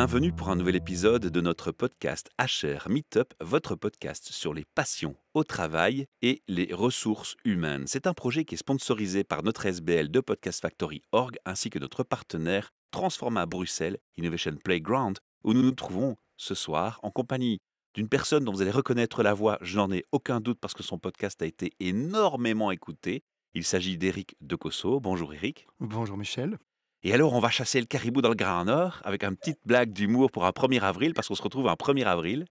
bienvenue pour un nouvel épisode de notre podcast HR Meetup, votre podcast sur les passions au travail et les ressources humaines. C'est un projet qui est sponsorisé par notre SBL de Podcast Factory Org ainsi que notre partenaire Transforma Bruxelles Innovation Playground où nous nous trouvons ce soir en compagnie d'une personne dont vous allez reconnaître la voix, je n'en ai aucun doute parce que son podcast a été énormément écouté. Il s'agit d'Éric Decosso. Bonjour Éric. Bonjour Michel. Et alors, on va chasser le caribou dans le Grand Nord avec une petite blague d'humour pour un 1er avril, parce qu'on se retrouve un 1er avril.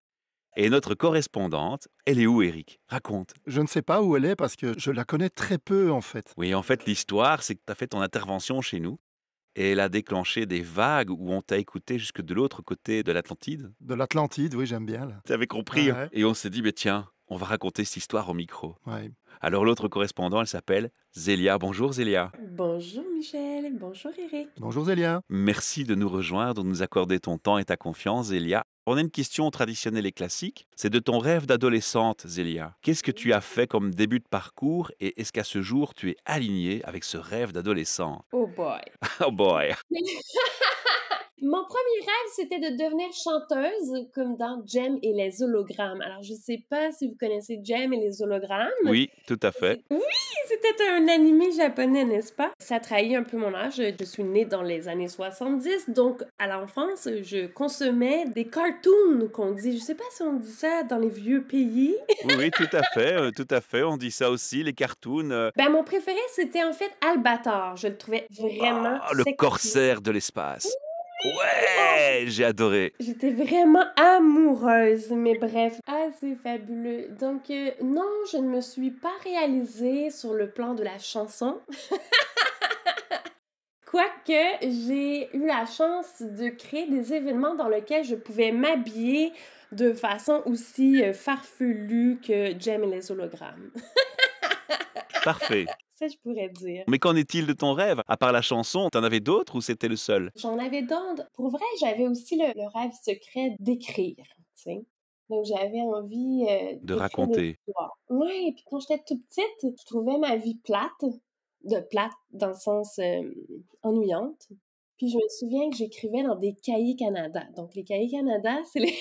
Et notre correspondante, elle est où, Eric Raconte. Je ne sais pas où elle est parce que je la connais très peu, en fait. Oui, en fait, l'histoire, c'est que tu as fait ton intervention chez nous et elle a déclenché des vagues où on t'a écouté jusque de l'autre côté de l'Atlantide. De l'Atlantide, oui, j'aime bien. Tu avais compris. Hein. et on s'est dit, mais tiens, on va raconter cette histoire au micro. Ouais. Alors l'autre correspondant, elle s'appelle Zélia. Bonjour Zélia. Bonjour Michel, bonjour Eric. Bonjour Zélia. Merci de nous rejoindre, de nous accorder ton temps et ta confiance Zélia. On a une question traditionnelle et classique, c'est de ton rêve d'adolescente Zélia. Qu'est-ce que tu as fait comme début de parcours et est-ce qu'à ce jour tu es alignée avec ce rêve d'adolescent Oh boy. oh boy. Mon premier rêve, c'était de devenir chanteuse, comme dans Jem et les hologrammes. Alors, je ne sais pas si vous connaissez Jem et les hologrammes. Oui, tout à fait. Oui, c'était un anime japonais, n'est-ce pas? Ça trahit un peu mon âge. Je suis née dans les années 70, donc à l'enfance, je consommais des cartoons qu'on dit. Je sais pas si on dit ça dans les vieux pays. oui, tout à fait, euh, tout à fait. On dit ça aussi, les cartoons. Euh. Ben, mon préféré, c'était en fait Albator. Je le trouvais vraiment. Ah, le corsaire de l'espace. Ouais, j'ai adoré. J'étais vraiment amoureuse, mais bref, assez fabuleux. Donc euh, non, je ne me suis pas réalisée sur le plan de la chanson. Quoique j'ai eu la chance de créer des événements dans lesquels je pouvais m'habiller de façon aussi euh, farfelue que J'aime les hologrammes. Parfait. Ça, je pourrais dire. Mais qu'en est-il de ton rêve À part la chanson, t'en avais d'autres ou c'était le seul J'en avais d'autres. Pour vrai, j'avais aussi le, rêve secret d'écrire. sais. Donc, j'avais envie euh, de raconter. Oui, puis quand j'étais toute petite, je trouvais ma vie plate, de plate dans le sens euh, ennuyante. Puis je me souviens que j'écrivais dans des cahiers Canada. Donc, les cahiers Canada, c'est les.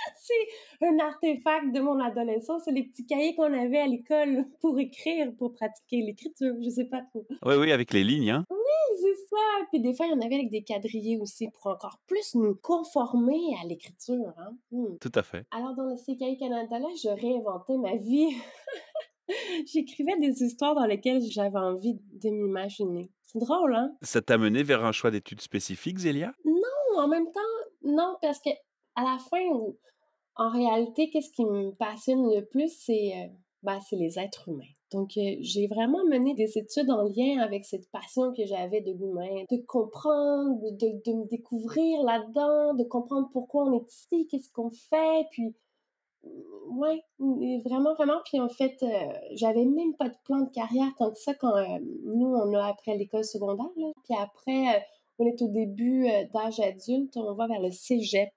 c'est un artefact de mon adolescence. C'est les petits cahiers qu'on avait à l'école pour écrire, pour pratiquer l'écriture. Je sais pas trop. Oui, oui, avec les lignes. Hein. Oui, c'est ça. Puis des fois, il y en avait avec des quadrillés aussi pour encore plus nous conformer à l'écriture. Hein. Hmm. Tout à fait. Alors, dans ces cahiers Canada, là, je réinventais ma vie. J'écrivais des histoires dans lesquelles j'avais envie de m'imaginer. C'est drôle, hein? Ça t'a mené vers un choix d'études spécifiques, Zélia? Non, en même temps, non, parce que à la fin, en réalité, qu'est-ce qui me passionne le plus, c'est euh, ben, les êtres humains. Donc, euh, j'ai vraiment mené des études en lien avec cette passion que j'avais de l'humain, de comprendre, de, me découvrir là-dedans, de comprendre pourquoi on est ici, qu'est-ce qu'on fait, puis mm, oui, mm, vraiment, vraiment. Puis en fait, euh, j'avais même pas de plan de carrière tant que ça quand nous, on a après l'école secondaire. Puis après, on est au début d'âge adulte, on va vers le cégep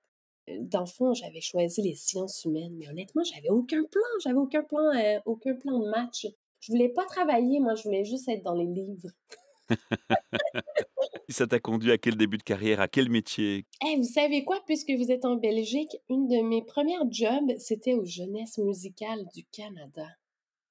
fond, j'avais choisi les sciences humaines, mais honnêtement, j'avais aucun plan, j'avais aucun plan, aucun plan de match. Je voulais pas travailler, moi, je voulais juste être dans les livres. Ça t'a conduit à quel début de carrière, à quel métier Eh, Vous savez quoi, puisque vous êtes en Belgique, une de mes premières jobs, c'était aux jeunesses musicales du Canada.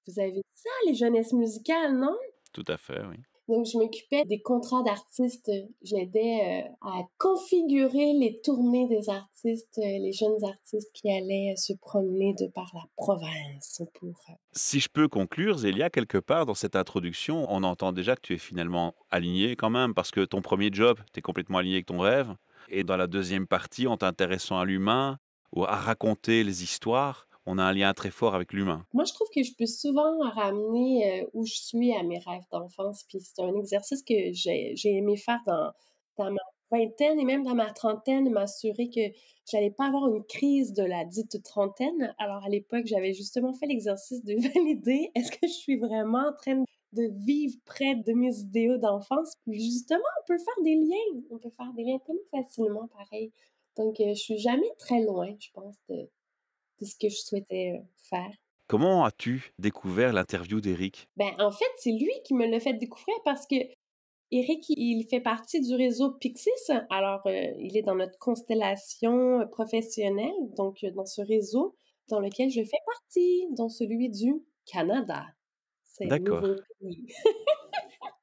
Vous avez ça, les jeunesses musicales, non Tout à fait, oui. Donc, je m'occupais des contrats d'artistes. J'aidais euh, à configurer les tournées des artistes, euh, les jeunes artistes qui allaient euh, se promener de par la province pour... Si je peux conclure, Zélia, quelque part dans cette introduction, on entend déjà que tu es finalement aligné quand même parce que ton premier job, tu es complètement aligné avec ton rêve. Et dans la deuxième partie, en t'intéressant à l'humain ou à raconter les histoires, on a un lien très fort avec l'humain. Moi, je trouve que je peux souvent ramener euh, où je suis à mes rêves d'enfance. Puis c'est un exercice que j'ai aimé faire dans, ma vingtaine et même dans ma trentaine, m'assurer que j'allais pas avoir une crise de la dite trentaine. Alors à l'époque, j'avais justement fait l'exercice de valider est-ce que je suis vraiment en train de vivre près de mes idéaux d'enfance. Puis justement, on peut faire des liens. On peut faire des liens tellement facilement, pareil. Donc, euh, je suis jamais très loin, je pense, de, ce que je souhaitais faire. Comment as-tu découvert l'interview d'Eric? Ben, en fait, c'est lui qui me l'a fait découvrir parce que Eric, il fait partie du réseau Pixis. Alors, il est dans notre constellation professionnelle, donc dans ce réseau dans lequel je fais partie, dans celui du Canada. C'est D'accord.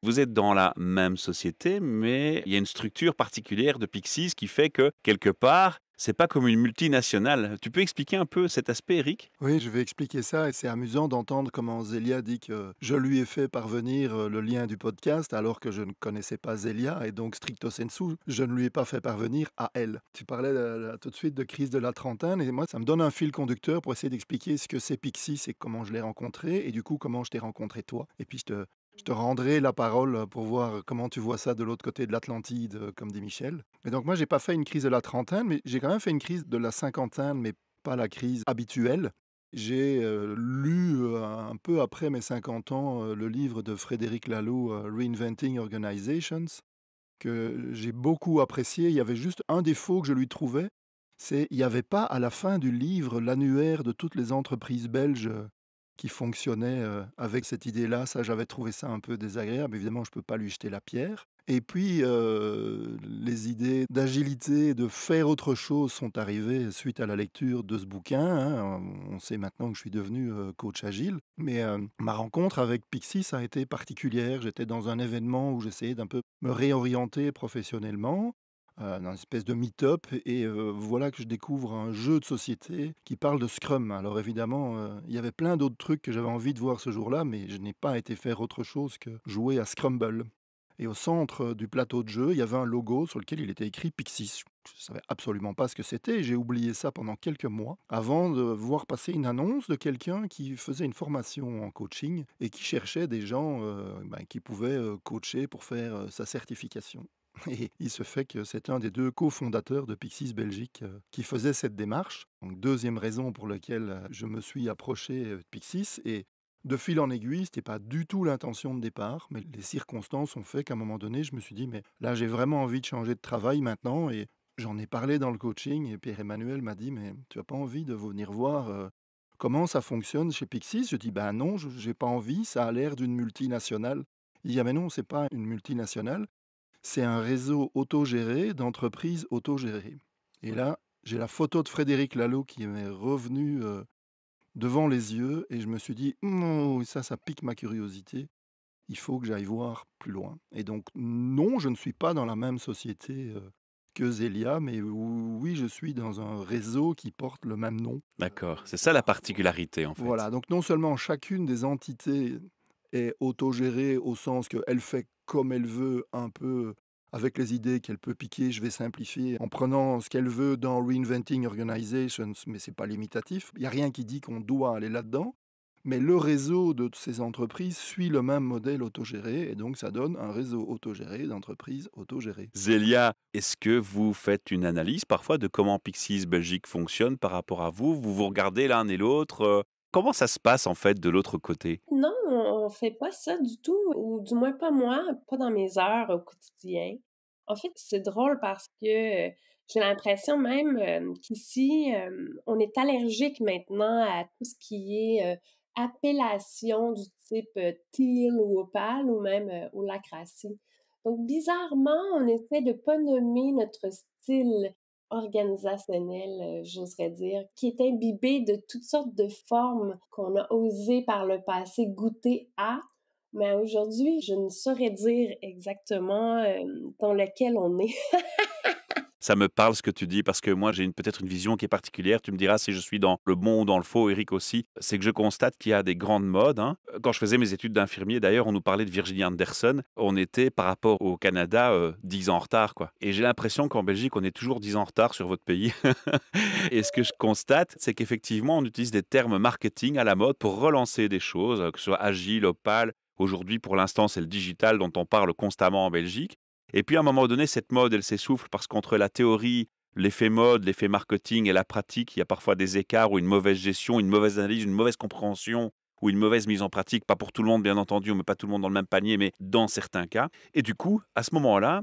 Vous êtes dans la même société, mais il y a une structure particulière de Pixis qui fait que, quelque part, c'est pas comme une multinationale. Tu peux expliquer un peu cet aspect, Eric Oui, je vais expliquer ça. Et c'est amusant d'entendre comment Zélia dit que je lui ai fait parvenir euh, le lien du podcast alors que je ne connaissais pas Zélia. Et donc, stricto sensu, je ne lui ai pas fait parvenir à elle. Tu parlais euh, tout de suite de crise de la trentaine. Et moi, ça me donne un fil conducteur pour essayer d'expliquer ce que c'est Pixie, c'est comment je l'ai rencontré et du coup, comment je t'ai rencontré toi. Et puis, je te je te rendrai la parole euh, pour voir comment tu vois ça de l'autre côté de l'Atlantide, euh, comme dit Michel. Mais donc moi, j'ai pas fait une crise de la trentaine, mais j'ai quand même fait une crise de la cinquantaine, mais pas la crise habituelle. J'ai euh, lu un peu après mes 50 ans le livre de Frédéric Laloux, Reinventing Organizations, que j'ai beaucoup apprécié. Il y avait juste un défaut que je lui trouvais, c'est qu'il n'y avait pas à la fin du livre l'annuaire de toutes les entreprises belges qui fonctionnait euh, avec cette idée-là. Ça, j'avais trouvé ça un peu désagréable. Évidemment, je ne peux pas lui jeter la pierre. Et puis, euh, les idées d'agilité, de faire autre chose sont arrivées suite à la lecture de ce bouquin. Hein. On sait maintenant que je suis devenu euh, coach agile. Mais ma rencontre avec Pixie, ça a été particulière. J'étais dans un événement où j'essayais d'un peu me réorienter professionnellement. Euh, dans une espèce de meet-up, et voilà que je découvre un jeu de société qui parle de Scrum. Alors évidemment, il y avait plein d'autres trucs que j'avais envie de voir ce jour-là, mais je n'ai pas été faire autre chose que jouer à Scrumble. Et au centre du plateau de jeu, il y avait un logo sur lequel il était écrit Pixis. Je ne savais absolument pas ce que c'était et j'ai oublié ça pendant quelques mois avant de voir passer une annonce de quelqu'un qui faisait une formation en coaching et qui cherchait des gens ben, qui pouvaient coacher pour faire sa certification. Et il se fait que c'est un des deux cofondateurs de Pixis Belgique euh, qui faisait cette démarche. deuxième raison pour laquelle euh, je me suis approché euh, de Pixis. Et de fil en aiguille, ce n'était pas du tout l'intention de départ, mais les circonstances ont fait qu'à un moment donné, je me suis dit, mais là, j'ai vraiment envie de changer de travail maintenant. Et j'en ai parlé dans le coaching. Et Pierre-Emmanuel m'a dit, mais tu n'as pas envie de venir voir comment ça fonctionne chez Pixis Je dis, ben non, je n'ai pas envie, ça a l'air d'une multinationale. Il dit, ah, mais non, ce n'est pas une multinationale, c'est un réseau autogéré d'entreprises autogérées. Et là, j'ai la photo de Frédéric Lalo qui m'est revenue devant les yeux et je me suis dit, ça, ça pique ma curiosité. Il faut que j'aille voir plus loin. Et donc, non, je ne suis pas dans la même société que Zélia, mais oui, je suis dans un réseau qui porte le même nom. D'accord, c'est ça la particularité en fait. Voilà, donc non seulement chacune des entités est autogérée au sens qu'elle fait comme elle veut, un peu avec les idées qu'elle peut piquer, je vais simplifier en prenant ce qu'elle veut dans Reinventing Organizations, mais n'est pas limitatif. Il n'y a rien qui dit qu'on doit aller là-dedans. Mais le réseau de ces entreprises suit le même modèle autogéré et donc ça donne un réseau autogéré d'entreprises autogérées. Zélia, est-ce que vous faites une analyse parfois de comment Pixis Belgique fonctionne par rapport à vous Vous vous regardez l'un et l'autre euh, Comment ça se passe en fait de l'autre côté? Non, on ne fait pas ça du tout, ou du moins pas moi, pas dans mes heures au quotidien. En fait, c'est drôle parce que j'ai l'impression même qu'ici, on est allergique maintenant à tout ce qui est appellation du type teal » ou opale ou même ou lacracie. Donc, bizarrement, on essaie de pas nommer notre style organisationnelle, euh, j'oserais dire, qui est imbibée de toutes sortes de formes qu'on a osé par le passé goûter à, mais aujourd'hui, je ne saurais dire exactement euh, dans lequel on est. ça me parle ce que tu dis parce que moi j'ai peut-être une vision qui est particulière. Tu me diras si je suis dans le bon ou dans le faux, Eric aussi. C'est que je constate qu'il y a des grandes modes. Hein. Quand je faisais mes études d'infirmier, d'ailleurs, on nous parlait de Virginia Anderson. On était par rapport au Canada euh, dix 10 ans en retard. quoi. Et j'ai l'impression qu'en Belgique, on est toujours 10 ans en retard sur votre pays. Et ce que je constate, c'est qu'effectivement, on utilise des termes marketing à la mode pour relancer des choses, euh, que ce soit agile, opale. Aujourd'hui, pour l'instant, c'est le digital dont on parle constamment en Belgique. Et puis à un moment donné, cette mode, elle s'essouffle parce qu'entre la théorie, l'effet mode, l'effet marketing et la pratique, il y a parfois des écarts ou une mauvaise gestion, une mauvaise analyse, une mauvaise compréhension ou une mauvaise mise en pratique. Pas pour tout le monde, bien entendu, on met pas tout le monde dans le même panier, mais dans certains cas. Et du coup, à ce moment-là,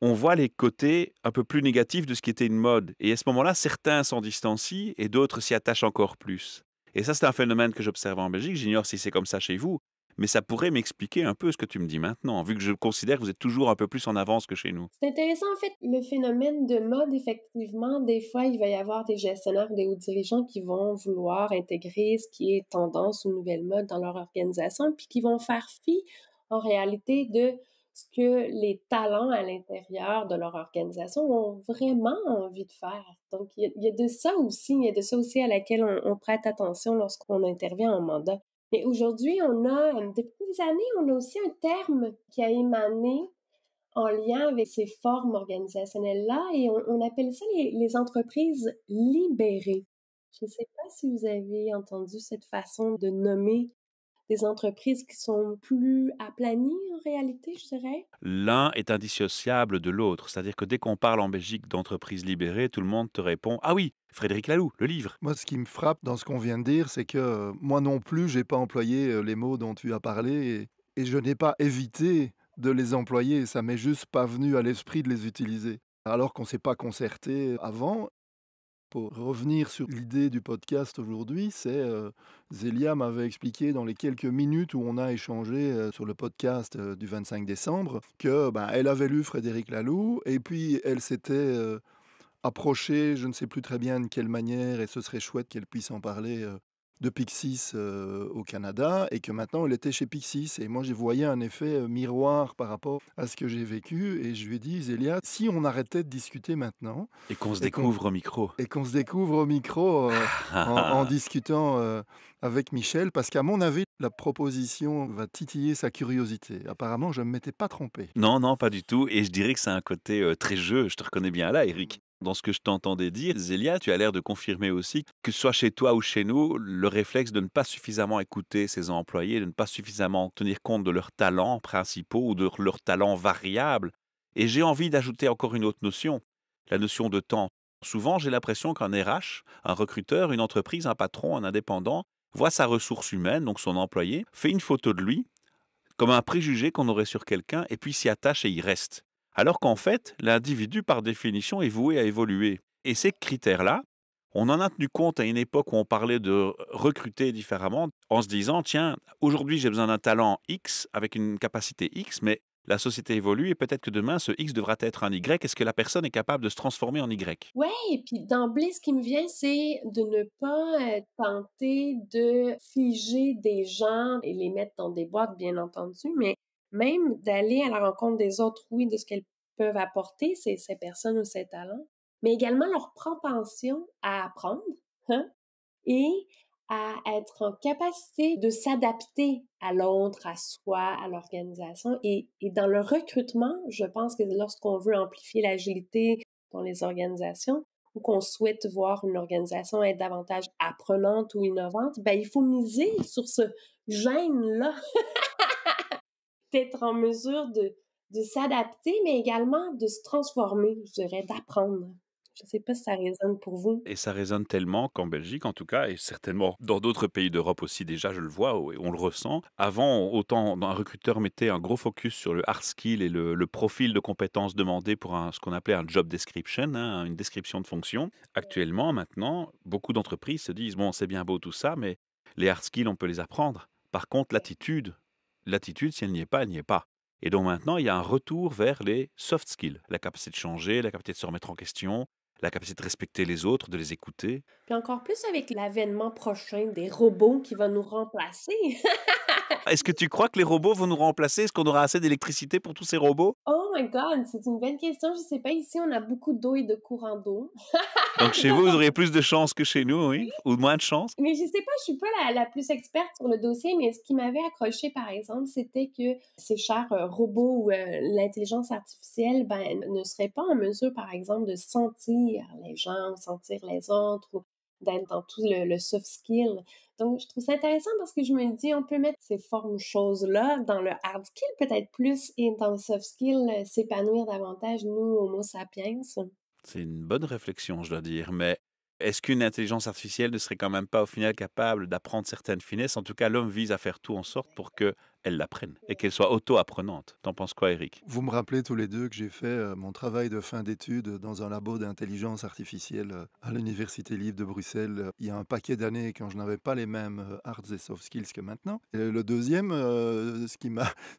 on voit les côtés un peu plus négatifs de ce qui était une mode. Et à ce moment-là, certains s'en distancient et d'autres s'y attachent encore plus. Et ça, c'est un phénomène que j'observe en Belgique. J'ignore si c'est comme ça chez vous, mais ça pourrait m'expliquer un peu ce que tu me dis maintenant, vu que je considère que vous êtes toujours un peu plus en avance que chez nous. C'est intéressant, en fait, le phénomène de mode, effectivement, des fois, il va y avoir des gestionnaires, des hauts dirigeants qui vont vouloir intégrer ce qui est tendance ou nouvelle mode dans leur organisation, puis qui vont faire fi, en réalité, de ce que les talents à l'intérieur de leur organisation ont vraiment envie de faire. Donc, il y, a, de ça aussi, il y a de ça aussi à laquelle on, on prête attention lorsqu'on intervient en mandat. Mais aujourd'hui, on a, euh, depuis des années, on a aussi un terme qui a émané en lien avec ces formes organisationnelles-là et on, appelle ça les entreprises libérées. Je ne sais pas si vous avez entendu cette façon de nommer des entreprises qui sont plus aplanies en réalité, je dirais. L'un est indissociable de l'autre, c'est-à-dire que dès qu'on parle en Belgique d'entreprises libérées, tout le monde te répond Ah oui, Frédéric Laloux, le livre. Moi, ce qui me frappe dans ce qu'on vient de dire, c'est que euh, moi non plus, j'ai pas employé euh, les mots dont tu as parlé et, je n'ai pas évité de les employer, ça m'est juste pas venu à l'esprit de les utiliser alors qu'on ne s'est pas concerté avant. Pour revenir sur l'idée du podcast aujourd'hui, c'est euh, Zélia m'avait expliqué dans les quelques minutes où on a échangé euh, sur le podcast euh, du 25 décembre que bah, elle avait lu Frédéric Laloux et puis elle s'était approchée, je ne sais plus très bien de quelle manière, et ce serait chouette qu'elle puisse en parler de Pixis euh, au Canada et que maintenant elle était chez Pixis. Et moi, j'ai voyé un effet euh, miroir par rapport à ce que j'ai vécu. Et je lui ai dit, Zélia, si on arrêtait de discuter maintenant. Et qu'on se découvre au micro. Et qu'on se découvre au micro euh, en, discutant avec Michel, parce qu'à mon avis, la proposition va titiller sa curiosité. Apparemment, je ne m'étais pas trompé. Non, non, pas du tout. Et je dirais que c'est un côté très jeu. Je te reconnais bien là, Eric. Dans ce que je t'entendais dire, Zélia, tu as l'air de confirmer aussi que soit chez toi ou chez nous, le réflexe de ne pas suffisamment écouter ses employés, de ne pas suffisamment tenir compte de leurs talents principaux ou de leurs talents variables. Et j'ai envie d'ajouter encore une autre notion, la notion de temps. Souvent, j'ai l'impression qu'un RH, un recruteur, une entreprise, un patron, un indépendant, voit sa ressource humaine, donc son employé, fait une photo de lui, comme un préjugé qu'on aurait sur quelqu'un, et puis s'y attache et y reste. Alors qu'en fait, l'individu, par définition, est voué à évoluer. Et ces critères-là, on en a tenu compte à une époque où on parlait de recruter différemment, en se disant, tiens, aujourd'hui j'ai besoin d'un talent X avec une capacité X, mais la société évolue et peut-être que demain ce X devra être un Y. Est-ce que la personne est capable de se transformer en Y Oui, et puis d'emblée, ce qui me vient, c'est de ne pas euh, tenter de figer des gens et les mettre dans des boîtes, bien entendu, mais même d'aller à la rencontre des autres, oui, de ce qu'elles peuvent apporter, ces, ces personnes ou ces talents, mais également leur propension à apprendre hein, et à être en capacité de s'adapter à l'autre, à soi, à l'organisation. Et, et dans le recrutement, je pense que lorsqu'on veut amplifier l'agilité dans les organisations, ou qu'on souhaite voir une organisation être davantage apprenante ou innovante, ben il faut miser sur ce gène-là d'être en mesure de, de s'adapter, mais également de se transformer, je dirais, d'apprendre. Je ne sais pas si ça résonne pour vous. Et ça résonne tellement qu'en Belgique, en tout cas, et certainement dans d'autres pays d'Europe aussi, déjà, je le vois, on le ressent. Avant, autant un recruteur mettait un gros focus sur le hard skill et le, le profil de compétences demandé pour un, ce qu'on appelait un job description, hein, une description de fonction. Actuellement, maintenant, beaucoup d'entreprises se disent bon, c'est bien beau tout ça, mais les hard skills, on peut les apprendre. Par contre, l'attitude, l'attitude, si elle n'y est pas, elle n'y est pas. Et donc maintenant, il y a un retour vers les soft skills, la capacité de changer, la capacité de se remettre en question, la capacité de respecter les autres, de les écouter. Puis encore plus avec l'avènement prochain des robots qui vont nous remplacer. Ah, est-ce que tu crois que les robots vont nous remplacer? Est-ce qu'on aura assez d'électricité pour tous ces robots? Oh my God, c'est une bonne question. Je sais pas, ici, on a beaucoup d'eau et de courant d'eau. Donc chez vous, vous aurez plus de chance que chez nous, oui? Ou moins de chance? Mais je sais pas, je suis pas la, plus experte sur le dossier, mais ce qui m'avait accroché, par exemple, c'était que ces chers euh, robots ou euh, l'intelligence artificielle ben, ne seraient pas en mesure, par exemple, de sentir les gens, sentir les autres, d'être dans tout le, soft skill. Donc, je trouve ça intéressant parce que je me dis, on peut mettre ces formes choses-là dans le hard skill peut-être plus et dans le soft skill euh, s'épanouir davantage, nous, Homo sapiens. C'est une bonne réflexion, je dois dire, mais est-ce qu'une intelligence artificielle ne serait quand même pas au final capable d'apprendre certaines finesses En tout cas, l'homme vise à faire tout en sorte pour que elles l'apprennent et qu'elles soient auto-apprenantes. T'en penses quoi, Eric Vous me rappelez tous les deux que j'ai fait euh, mon travail de fin d'études dans un labo d'intelligence artificielle euh, à l'Université libre de Bruxelles euh, il y a un paquet d'années quand je n'avais pas les mêmes arts et soft skills que maintenant. Et le deuxième, ce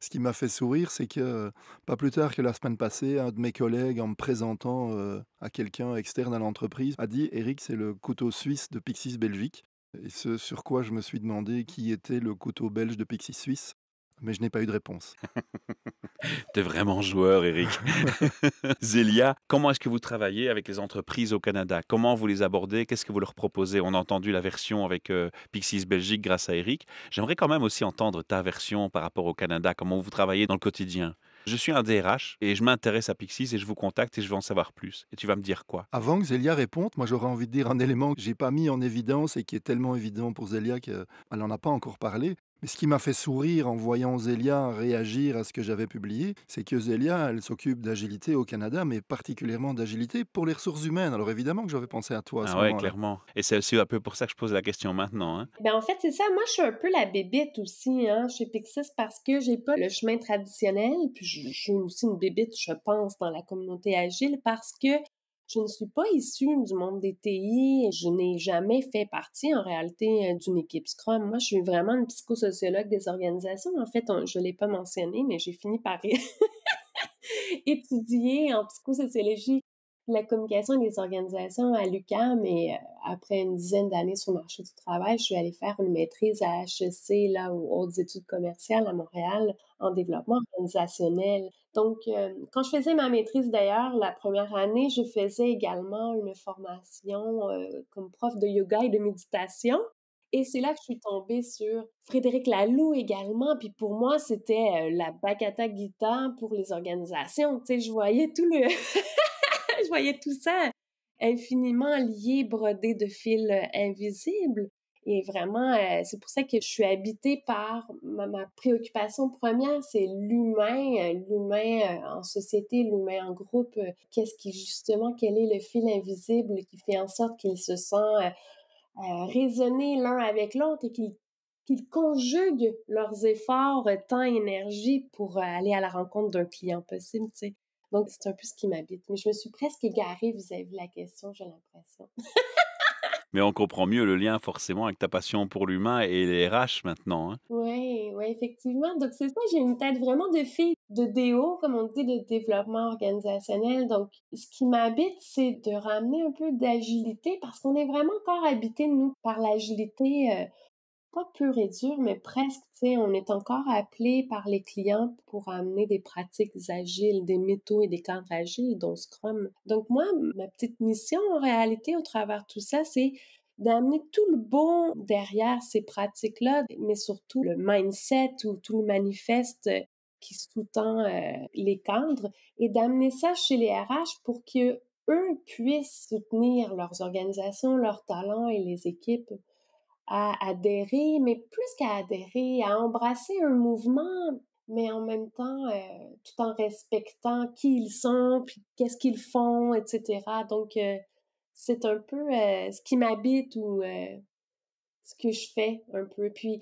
qui m'a fait sourire, c'est que pas plus tard que la semaine passée, un de mes collègues, en me présentant à quelqu'un externe à l'entreprise, a dit Eric, c'est le couteau suisse de Pixis Belgique. Et ce sur quoi je me suis demandé qui était le couteau belge de Pixis Suisse mais je n'ai pas eu de réponse. T'es vraiment joueur, Eric. Zélia, comment est-ce que vous travaillez avec les entreprises au Canada Comment vous les abordez Qu'est-ce que vous leur proposez On a entendu la version avec euh, Pixis Belgique grâce à Eric. J'aimerais quand même aussi entendre ta version par rapport au Canada. Comment vous travaillez dans le quotidien je suis un DRH et je m'intéresse à Pixis et je vous contacte et je veux en savoir plus. Et tu vas me dire quoi Avant que Zélia réponde, moi j'aurais envie de dire un élément que j'ai pas mis en évidence et qui est tellement évident pour Zélia qu'elle n'en a pas encore parlé. Mais ce qui m'a fait sourire en voyant Zélia réagir à ce que j'avais publié, c'est que Zélia, elle s'occupe d'agilité au Canada, mais particulièrement d'agilité pour les ressources humaines. Alors évidemment que j'avais pensé à toi. À ah ouais, clairement. Et c'est aussi un peu pour ça que je pose la question maintenant. Hein? Ben en fait, c'est ça. Moi, je suis un peu la bébite aussi hein, chez Pixis parce que j'ai pas le chemin traditionnel. Puis je, je, suis aussi une bébite, je pense, dans la communauté agile parce que je ne suis pas issue du monde des TI, je n'ai jamais fait partie en réalité euh, d'une équipe Scrum. Moi, je suis vraiment une psychosociologue des organisations. En fait, je ne l'ai pas mentionné, mais j'ai fini par étudier en psychosociologie la communication des organisations à l'UCAM. et euh, après une dizaine d'années sur le marché du travail, je suis allée faire une maîtrise à HEC, là, aux hautes études commerciales à Montréal, en développement organisationnel. Donc, euh, quand je faisais ma maîtrise d'ailleurs, la première année, je faisais également une formation euh, comme prof de yoga et de méditation. Et c'est là que je suis tombée sur Frédéric Laloux également. Puis pour moi, c'était euh, la Bacata Gita pour les organisations. Tu sais, je voyais tout le... je voyais tout ça infiniment lié, brodé de fils invisibles. Et vraiment, euh, c'est pour ça que je suis habitée par ma, préoccupation première, c'est l'humain, euh, l'humain euh, en société, l'humain en groupe. Qu'est-ce qui justement, quel est le fil invisible qui fait en sorte qu'ils se sentent résonner l'un avec l'autre et qu'ils qu'ils conjuguent leurs efforts, temps, énergie pour aller à la rencontre d'un client possible, tu sais. Donc, c'est un peu ce qui m'habite. Mais je me suis presque égarée vis à -vis la question, j'ai l'impression. mais on comprend mieux le lien forcément avec ta passion pour l'humain et les RH maintenant. Hein. Oui, ouais, effectivement. Donc c'est ça, j'ai une tête vraiment de fille de déo, comme on dit, de développement organisationnel. Donc ce qui m'habite, c'est de ramener un peu d'agilité parce qu'on est vraiment encore habité, nous, par l'agilité. Euh, pas pur et dur, mais presque, tu sais, on est encore appelé par les clients pour amener des pratiques agiles, des métaux et des cadres agiles, dont Scrum. Donc moi, ma petite mission en réalité au travers tout ça, c'est d'amener tout le bon derrière ces pratiques-là, mais surtout le mindset ou tout le manifeste qui sous-tend euh, les cadres, et d'amener ça chez les RH pour que eux puissent soutenir leurs organisations, leurs talents et les équipes à adhérer, mais plus qu'à adhérer, à embrasser un mouvement, mais en même temps, euh, tout en respectant qui ils sont, puis qu'est-ce qu'ils font, etc. Donc, euh, c'est un peu euh, ce qui m'habite ou ce que je fais un peu. Puis,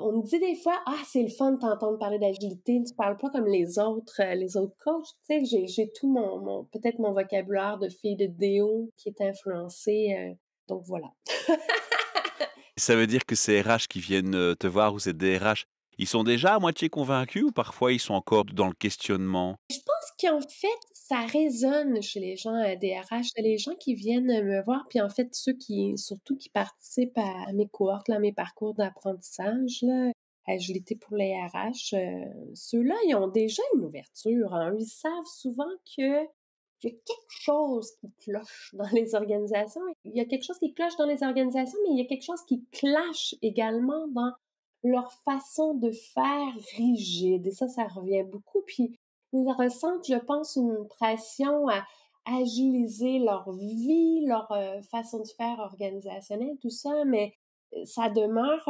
on me dit des fois, ah, c'est le fun de t'entendre parler d'agilité, tu parles pas comme les autres, les autres coachs. Tu sais, j'ai tout mon, mon peut-être mon vocabulaire de fille de déo qui est influencé. donc, voilà. Ça veut dire que ces RH qui viennent te voir ou ces DRH, ils sont déjà à moitié convaincus ou parfois ils sont encore dans le questionnement Je pense qu'en fait, ça résonne chez les gens à DRH, les gens qui viennent me voir, puis en fait, ceux qui, surtout qui participent à mes cohortes, à mes parcours d'apprentissage, agilité pour les RH, ceux-là, ils ont déjà une ouverture. Hein. Ils savent souvent que il y a quelque chose qui cloche dans les organisations. Il y a quelque chose qui cloche dans les organisations, mais il y a quelque chose qui clash également dans leur façon de faire rigide. Et ça, ça revient beaucoup. Puis, ils ressentent, je pense, une pression à agiliser leur vie, leur euh, façon de faire organisationnelle, tout ça, mais ça demeure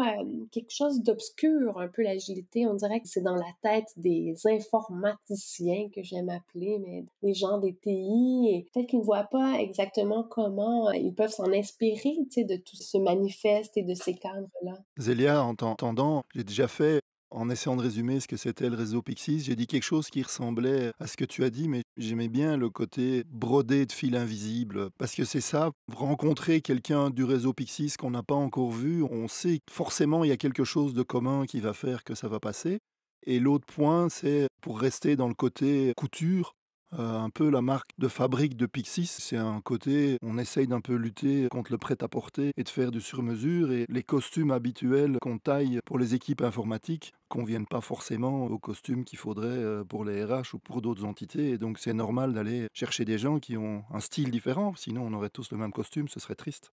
quelque chose d'obscur, un peu l'agilité. On dirait que c'est dans la tête des informaticiens que j'aime appeler, mais les gens des TI, peut-être qu'ils ne voient pas exactement comment ils peuvent s'en inspirer, de tout ce manifeste et de ces cadres-là. Zélia, en t'entendant, j'ai déjà fait en essayant de résumer ce que c'était le réseau Pixis, j'ai dit quelque chose qui ressemblait à ce que tu as dit, mais j'aimais bien le côté brodé de fil invisible, parce que c'est ça, rencontrer quelqu'un du réseau Pixis qu'on n'a pas encore vu, on sait forcément il y a quelque chose de commun qui va faire que ça va passer. Et l'autre point, c'est pour rester dans le côté couture, euh, un peu la marque de fabrique de Pixis. C'est un côté, on essaye d'un peu lutter contre le prêt-à-porter et de faire du sur-mesure. Et les costumes habituels qu'on taille pour les équipes informatiques conviennent pas forcément aux costumes qu'il faudrait euh, pour les RH ou pour d'autres entités. Et donc c'est normal d'aller chercher des gens qui ont un style différent. Sinon, on aurait tous le même costume, ce serait triste.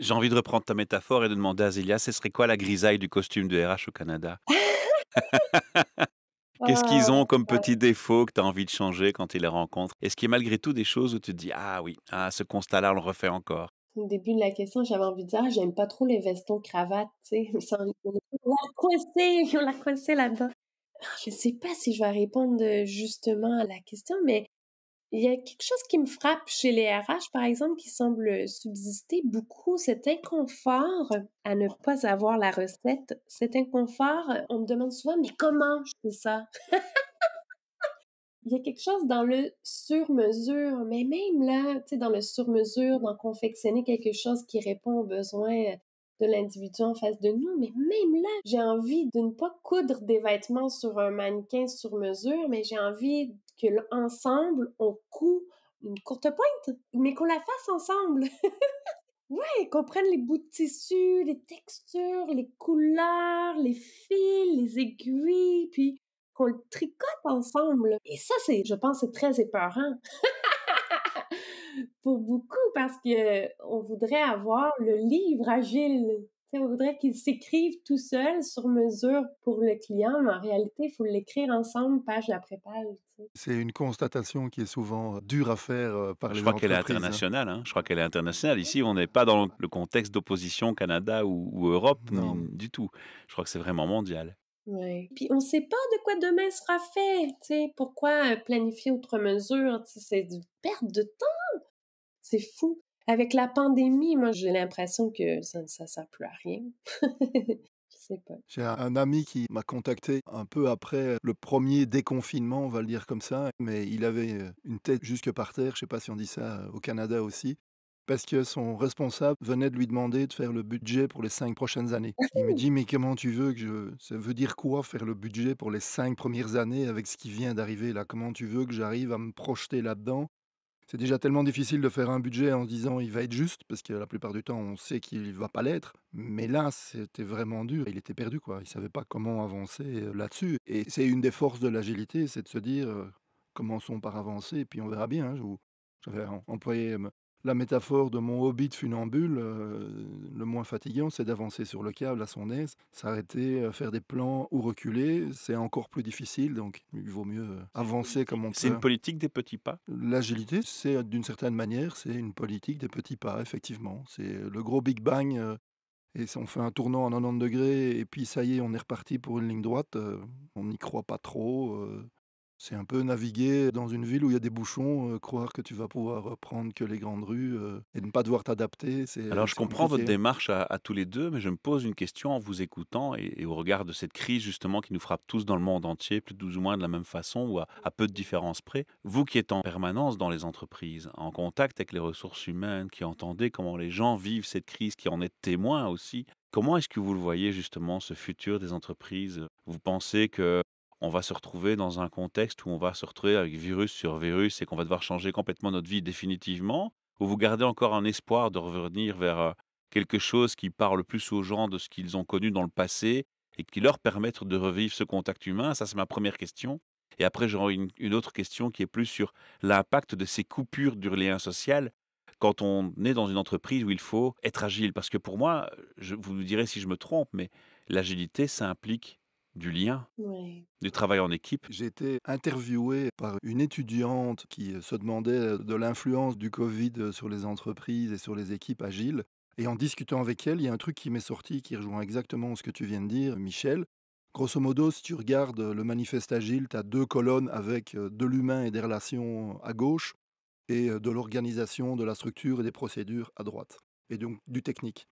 J'ai envie de reprendre ta métaphore et de demander à Zélia, ce serait quoi la grisaille du costume de RH au Canada Qu'est-ce qu'ils ah, ont comme petits défauts que tu as envie de changer quand ils les rencontrent Est-ce qu'il y a malgré tout des choses où tu te dis Ah oui, ah, ce constat-là, on le refait encore au début de la question, j'avais envie de dire, «Ah, j'aime pas trop les vestons cravates, tu sais. La coincé là-dedans. Je sais pas si je vais répondre euh, justement à la question, mais il y a quelque chose qui me frappe chez les RH, par exemple, qui semble subsister beaucoup, cet inconfort à ne pas avoir la recette. Cet inconfort, on me demande souvent, mais comment je fais ça? il y a quelque chose dans le sur-mesure, mais même là, tu sais, dans le sur-mesure, dans confectionner quelque chose qui répond aux besoins de l'individu en face de nous, mais même là, j'ai envie de ne pas coudre des vêtements sur un mannequin sur mesure, mais j'ai envie que ensemble on coud une courte pointe, mais qu'on la fasse ensemble. ouais, qu'on prenne les bouts de tissu, les textures, les couleurs, les fils, les aiguilles, puis qu'on le tricote ensemble. Et ça, c'est, je pense, c'est très épeurant. pour beaucoup parce que on voudrait avoir le livre agile on voudrait qu'ils s'écrivent tout seuls sur mesure pour le client, mais en réalité, il faut l'écrire ensemble, page après page. C'est une constatation qui est souvent euh, dure à faire euh, par les Je crois qu'elle est hein. internationale. Hein. Je crois qu'elle est internationale. Ici, on n'est pas dans le contexte d'opposition Canada ou, Europe, non. du tout. Je crois que c'est vraiment mondial. Oui. Puis on ne sait pas de quoi demain sera fait. sais Pourquoi euh, planifier autre mesure? C'est une perte de temps. C'est fou. Avec la pandémie, moi, j'ai l'impression que ça ne sert plus à rien. J'ai un ami qui m'a contacté un peu après le premier déconfinement, on va le dire comme ça, mais il avait euh, une tête jusque par terre, je sais pas si on dit ça euh, au Canada aussi, parce que son responsable venait de lui demander de faire le budget pour les cinq prochaines années. Il me dit mais comment tu veux que je ça veut dire quoi faire le budget pour les cinq premières années avec ce qui vient d'arriver là Comment tu veux que j'arrive à me projeter là-dedans c'est déjà tellement difficile de faire un budget en se disant il va être juste, parce que la plupart du temps on sait qu'il va pas l'être. Mais là, c'était vraiment dur. Il était perdu, quoi. Il savait pas comment avancer euh, là-dessus. Et c'est une des forces de l'agilité, c'est de se dire euh, commençons par avancer, puis on verra bien. Hein. J'avais employé euh, la métaphore de mon hobby de funambule, euh, le moins fatigant, c'est d'avancer sur le câble à son aise, s'arrêter, euh, faire des plans ou reculer. C'est encore plus difficile, donc il vaut mieux euh, avancer comme on peut. C'est une politique des petits pas L'agilité, c'est d'une certaine manière, c'est une politique des petits pas, effectivement. C'est le gros Big Bang. et on fait un tournant à 90 degrés, et puis ça y est, on est reparti pour une ligne droite. on n'y croit pas trop. C'est un peu naviguer dans une ville où il y a des bouchons, euh, croire que tu vas pouvoir prendre que les grandes rues euh, et ne pas devoir t'adapter. C'est, Alors euh, je comprends votre démarche à, tous les deux, mais je me pose une question en vous écoutant et, au regard de cette crise justement qui nous frappe tous dans le monde entier, plus ou moins de la même façon ou à, peu de différences près. Vous qui êtes en permanence dans les entreprises, en contact avec les ressources humaines, qui entendez comment les gens vivent cette crise, qui en êtes témoin aussi, Comment est-ce que vous le voyez justement, ce futur des entreprises Vous pensez que on va se retrouver dans un contexte où on va se retrouver avec virus sur virus et qu'on va devoir changer complètement notre vie définitivement Ou vous gardez encore un espoir de revenir vers euh, quelque chose qui parle plus aux gens de ce qu'ils ont connu dans le passé et qui leur permette de revivre ce contact humain Ça, c'est ma première question. Et après, j'aurai une, autre question qui est plus sur l'impact de ces coupures du lien social quand on est dans une entreprise où il faut être agile. Parce que pour moi, je, vous me direz si je me trompe, mais l'agilité, ça implique du lien, du travail en équipe. J'ai été interviewé par une étudiante qui euh, se demandait euh, de l'influence du Covid euh, sur les entreprises et sur les équipes agiles. Et en discutant avec elle, il y a un truc qui m'est sorti qui rejoint exactement ce que tu viens de dire, Michel. Grosso modo, si tu regardes le manifeste agile, tu as deux colonnes avec de l'humain et des relations à gauche et de l'organisation, de la structure et des procédures à droite. Et donc du technique.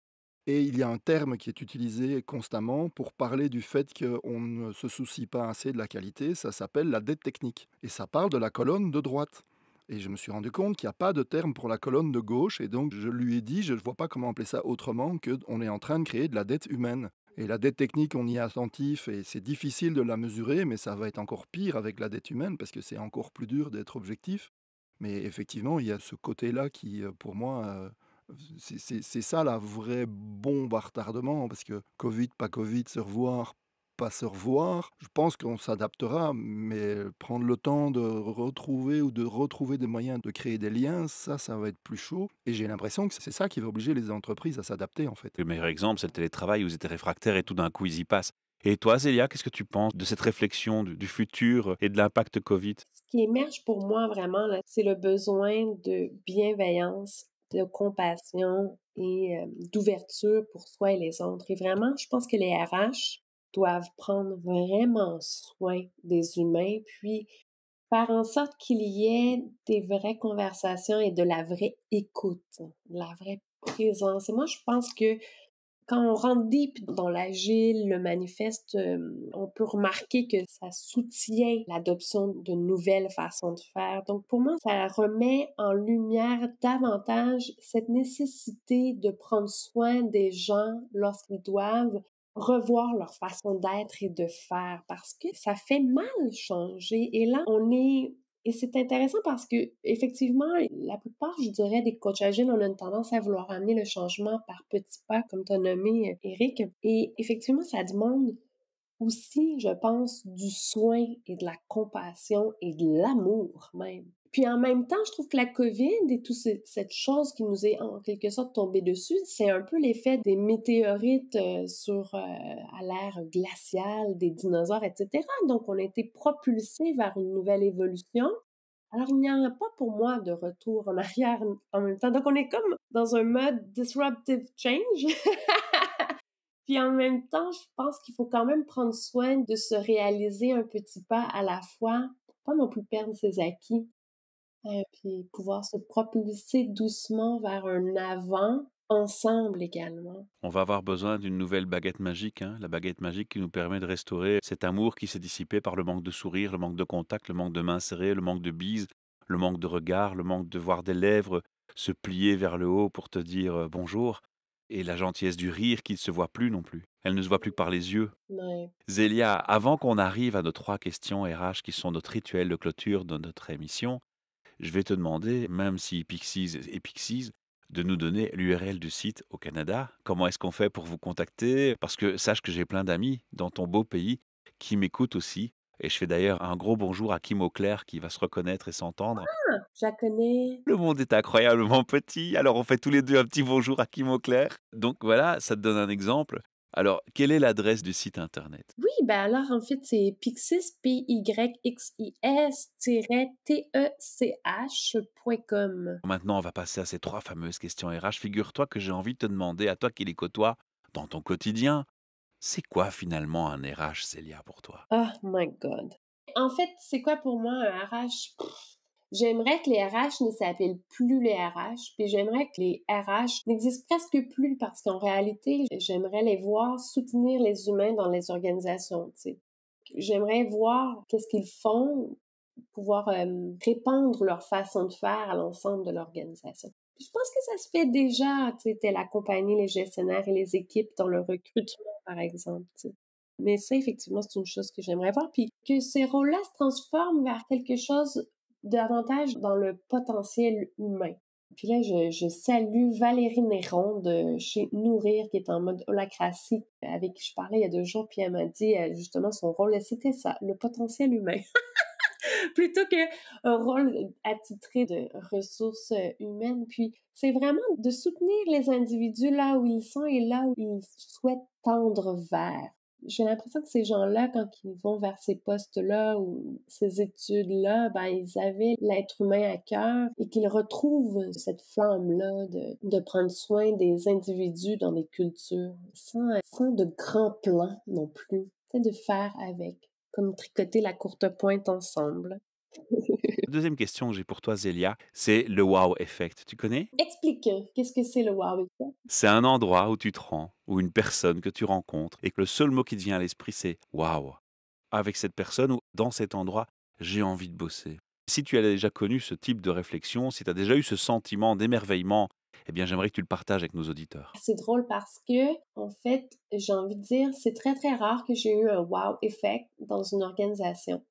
Et il y a un terme qui est utilisé constamment pour parler du fait qu'on ne se soucie pas assez de la qualité, ça s'appelle la dette technique. Et ça parle de la colonne de droite. Et je me suis rendu compte qu'il n'y a pas de terme pour la colonne de gauche, et donc je lui ai dit, je ne vois pas comment appeler ça autrement que on est en train de créer de la dette humaine. Et la dette technique, on y est attentif et c'est difficile de la mesurer, mais ça va être encore pire avec la dette humaine parce que c'est encore plus dur d'être objectif. Mais effectivement, il y a ce côté-là qui, pour moi, euh, c'est ça la vraie bombe à retardement, hein, parce que Covid, pas Covid, se revoir, pas se revoir. Je pense qu'on s'adaptera, mais prendre le temps de retrouver ou de retrouver des moyens de créer des liens, ça, ça va être plus chaud. Et j'ai l'impression que c'est ça qui va obliger les entreprises à s'adapter, en fait. Le meilleur exemple, c'est le télétravail, où ils étaient réfractaires et tout d'un coup, ils y passent. Et toi, Zélia, qu'est-ce que tu penses de cette réflexion du, futur et de l'impact Covid? Ce qui émerge pour moi vraiment, c'est le besoin de bienveillance de compassion et d'ouverture pour soi et les autres. Et vraiment, je pense que les RH doivent prendre vraiment soin des humains, puis faire en sorte qu'il y ait des vraies conversations et de la vraie écoute, la vraie présence. Et moi, je pense que quand on rentre deep dans l'agile, le manifeste, euh, on peut remarquer que ça soutient l'adoption de nouvelles façons de faire. Donc pour moi, ça remet en lumière davantage cette nécessité de prendre soin des gens lorsqu'ils doivent revoir leur façon d'être et de faire parce que ça fait mal changer. Et là, on est et c'est intéressant parce que, effectivement, la plupart, je dirais, des coachs agiles, on a une tendance à vouloir amener le changement par petits pas, comme tu as nommé, Eric. Et effectivement, ça demande aussi, je pense, du soin et de la compassion et de l'amour même puis en même temps, je trouve que la COVID et toute cette chose qui nous est en quelque sorte tombée dessus, c'est un peu l'effet des météorites euh, sur euh, à l'ère glaciale, des dinosaures, etc. Donc on a été propulsé vers une nouvelle évolution. Alors il n'y en a pas pour moi de retour en arrière en même temps. Donc on est comme dans un mode disruptive change. Puis en même temps, je pense qu'il faut quand même prendre soin de se réaliser un petit pas à la fois, pas non plus perdre ses acquis. Et euh, puis pouvoir se propulser doucement vers un avant ensemble également. On va avoir besoin d'une nouvelle baguette magique, hein, la baguette magique qui nous permet de restaurer cet amour qui s'est dissipé par le manque de sourire, le manque de contact, le manque de mains serrées, le manque de bises, le manque de regard, le manque de voir des lèvres se plier vers le haut pour te dire euh, bonjour, et la gentillesse du rire qui ne se voit plus non plus. Elle ne se voit plus que par les yeux. Zélia, avant qu'on arrive à nos trois questions RH qui sont notre rituel de clôture de notre émission, je vais te demander, même si Pixies est Pixies, de nous donner l'URL du site au Canada. Comment est-ce qu'on fait pour vous contacter Parce que sache que j'ai plein d'amis dans ton beau pays qui m'écoutent aussi. Et je fais d'ailleurs un gros bonjour à Kim Auclair qui va se reconnaître et s'entendre. Ah, je Le monde est incroyablement petit. Alors on fait tous les deux un petit bonjour à Kim Auclair. Donc voilà, ça te donne un exemple. Alors, quelle est l'adresse du site Internet? Oui, ben alors, en fait, c'est pixis, p e Maintenant, on va passer à ces trois fameuses questions RH. Figure-toi que j'ai envie de te demander, à toi qui les côtoies dans ton quotidien, c'est quoi finalement un RH, Célia, pour toi? Oh my God! En fait, c'est quoi pour moi un RH? J'aimerais que les RH ne s'appellent plus les RH, puis j'aimerais que les RH n'existent presque plus parce qu'en réalité, j'aimerais les voir soutenir les humains dans les organisations. J'aimerais voir qu'est-ce qu'ils font, pouvoir répandre leur façon de faire à l'ensemble de l'organisation. Je pense que ça se fait déjà, tu sais, la compagnie, les gestionnaires et les équipes dans le recrutement, par exemple. Mais ça, effectivement, c'est une chose que j'aimerais voir. Puis que ces rôles-là se transforment vers quelque chose davantage dans le potentiel humain. Puis là, je, salue Valérie Néron de chez Nourrir, qui est en mode holacratie, avec qui je parlais il y a deux jours, puis elle m'a dit euh, justement son rôle, c'était ça, le potentiel humain. plutôt que un rôle attitré de ressources euh, humaines. Puis c'est vraiment de soutenir les individus là où ils sont et là où ils souhaitent tendre vers j'ai l'impression que ces gens-là, quand ils vont vers ces postes-là ou ces études-là, ben, ils avaient l'être humain à cœur et qu'ils retrouvent cette flamme-là de, de, prendre soin des individus dans des cultures, sans, sans de grands plans non plus. C'est de faire avec, comme tricoter la courte pointe ensemble. Deuxième question que j'ai pour toi, Zélia, c'est le wow effect. Tu connais Explique, qu'est-ce que c'est le wow effect C'est un endroit où tu te rends, ou une personne que tu rencontres, et que le seul mot qui te vient à l'esprit, c'est wow. Avec cette personne ou dans cet endroit, j'ai envie de bosser. Si tu as déjà connu ce type de réflexion, si tu as déjà eu ce sentiment d'émerveillement, eh bien j'aimerais que tu le partages avec nos auditeurs. C'est drôle parce que, en fait, j'ai envie de dire, c'est très très rare que j'ai eu un wow effect dans une organisation.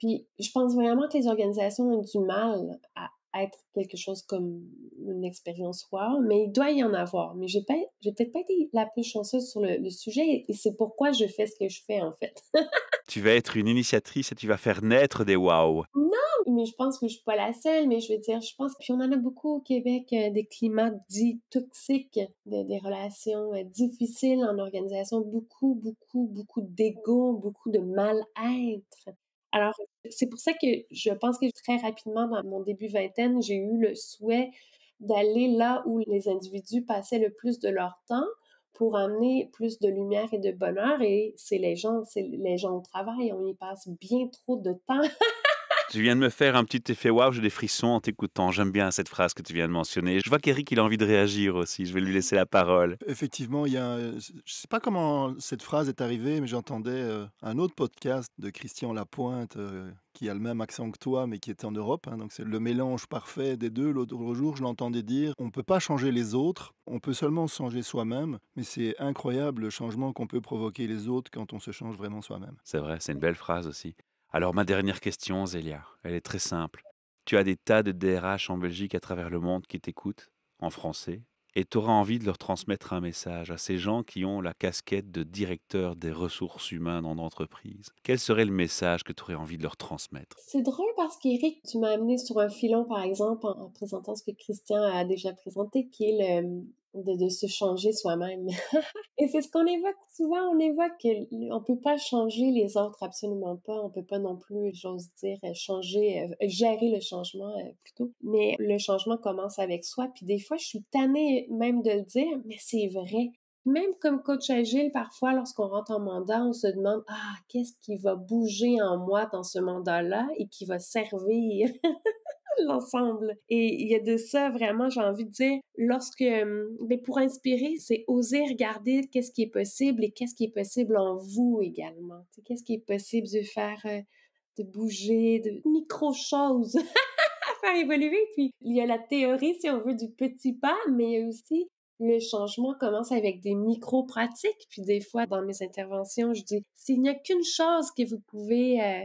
Puis je pense vraiment que les organisations ont du mal à être quelque chose comme une expérience wow, mais il doit y en avoir. Mais je n'ai peut-être pas été la plus chanceuse sur le, sujet et c'est pourquoi je fais ce que je fais en fait. tu vas être une initiatrice et tu vas faire naître des wow. Non, mais je pense que je suis pas la seule, mais je veux dire, je pense, puis on en a beaucoup au Québec, euh, des climats dits toxiques, des relations euh, difficiles en organisation, beaucoup, beaucoup, beaucoup d'ego, beaucoup de mal-être. Alors, c'est pour ça que je pense que très rapidement, dans mon début vingtaine, j'ai eu le souhait d'aller là où les individus passaient le plus de leur temps pour amener plus de lumière et de bonheur. Et c'est les gens, c'est les gens au travail. On y passe bien trop de temps. Tu viens de me faire un petit effet waouh, j'ai des frissons en t'écoutant. J'aime bien cette phrase que tu viens de mentionner. Je vois qu'Eric, il a envie de réagir aussi. Je vais lui laisser la parole. Effectivement, il y a. Je ne sais pas comment cette phrase est arrivée, mais j'entendais euh, un autre podcast de Christian Lapointe euh, qui a le même accent que toi, mais qui était en Europe. Hein. donc c'est le mélange parfait des deux. L'autre jour, je l'entendais dire, on ne peut pas changer les autres, on peut seulement changer soi-même. Mais c'est incroyable le changement qu'on peut provoquer les autres quand on se change vraiment soi-même. C'est vrai, c'est une belle phrase aussi. Alors ma dernière question, Zélia, elle est très simple. Tu as des tas de DRH en Belgique à travers le monde qui t'écoutent, en français, et tu auras envie de leur transmettre un message à ces gens qui ont la casquette de directeur des ressources humaines en entreprise. Quel serait le message que tu aurais envie de leur transmettre C'est drôle parce qu'Éric, tu m'as amené sur un filon, par exemple, en présentant ce que Christian a déjà présenté, qui est le, de, se changer soi-même. et c'est ce qu'on évoque souvent, on évoque qu'on peut pas changer les autres, absolument pas. On ne peut pas non plus, j'ose dire, euh, changer, euh, gérer le changement euh, plutôt. Mais le changement commence avec soi. Puis des fois, je suis tannée même de le dire, mais c'est vrai. Même comme coach agile, parfois, lorsqu'on rentre en mandat, on se demande, ah, qu'est-ce qui va bouger en moi dans ce mandat-là et qui va servir l'ensemble. Et il y a de ça vraiment, j'ai envie de dire, lorsque, mais euh, ben, pour inspirer, c'est oser regarder qu'est-ce qui est possible et qu'est-ce qui est possible en vous également. Qu'est-ce qui est possible de faire, euh, de bouger, de micro-choses. à faire évoluer. Puis il y a la théorie, si on veut, du petit pas, mais aussi le changement commence avec des micro-pratiques. Puis des fois, dans mes interventions, je dis, s'il n'y a qu'une chose que vous pouvez euh,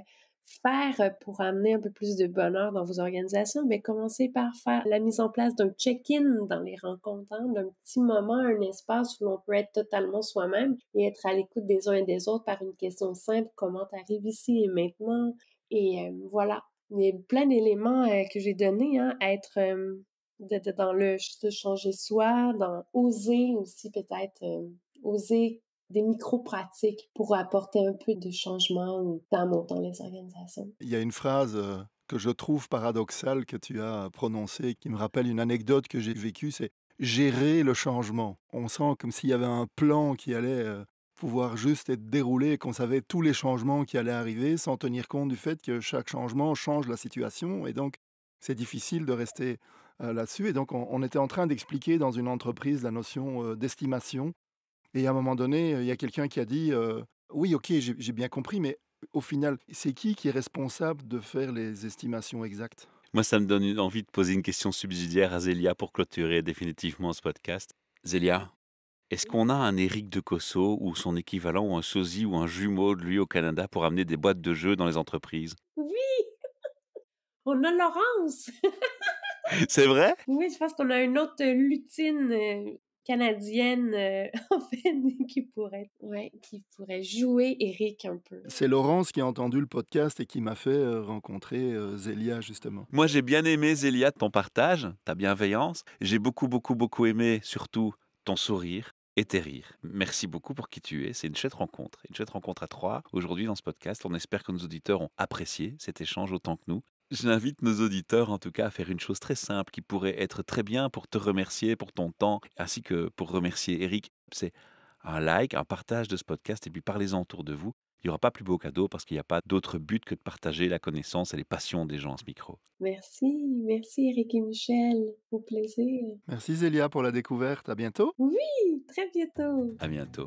faire euh, pour amener un peu plus de bonheur dans vos organisations, mais commencez par faire la mise en place d'un check-in dans les rencontres, hein, d'un petit moment, un espace où l'on peut être totalement soi-même et être à l'écoute des uns et des autres par une question simple, comment t'arrives ici et maintenant, et euh, voilà. Il y a plein d'éléments euh, que j'ai donnés, hein, être dans le changer soi, dans oser aussi peut-être, oser des micro-pratiques pour apporter un peu de changement dans, dans les organisations. Il y a une phrase euh, que je trouve paradoxale que tu as prononcée, qui me rappelle une anecdote que j'ai vécue, c'est gérer le changement. On sent comme s'il y avait un plan qui allait euh, pouvoir juste être déroulé, et qu'on savait tous les changements qui allaient arriver sans tenir compte du fait que chaque changement change la situation. Et donc, c'est difficile de rester euh, là-dessus. Et donc, on, était en train d'expliquer dans une entreprise la notion d'estimation et à un moment donné, il y a quelqu'un qui a dit euh, Oui, ok, j'ai bien compris, mais au final, c'est qui qui est responsable de faire les estimations exactes Moi, ça me donne envie de poser une question subsidiaire à Zélia pour clôturer définitivement ce podcast. Zélia, est-ce qu'on a un Éric de Cosso ou son équivalent ou un sosie ou un jumeau de lui au Canada pour amener des boîtes de jeux dans les entreprises Oui On a Laurence C'est vrai Oui, je pense qu'on a une autre lutine euh, canadienne, euh, en fait, qui pourrait, ouais, qui pourrait jouer Eric un peu. C'est Laurence qui a entendu le podcast et qui m'a fait euh, rencontrer euh, Zélia, justement. Moi, j'ai bien aimé, Zélia, ton partage, ta bienveillance. J'ai beaucoup, beaucoup, beaucoup aimé, surtout, ton sourire et tes rires. Merci beaucoup pour qui tu es. C'est une chouette rencontre, une chouette rencontre à trois. Aujourd'hui, dans ce podcast, on espère que nos auditeurs ont apprécié cet échange autant que nous. J'invite nos auditeurs en tout cas à faire une chose très simple qui pourrait être très bien pour te remercier pour ton temps ainsi que pour remercier Eric. C'est un like, un partage de ce podcast et puis parlez-en autour de vous. Il n'y aura pas plus beau cadeau parce qu'il n'y a pas d'autre but que de partager la connaissance et les passions des gens à ce micro. Merci, merci Eric et Michel, au plaisir. Merci Zélia pour la découverte, à bientôt. Oui, très bientôt. À bientôt.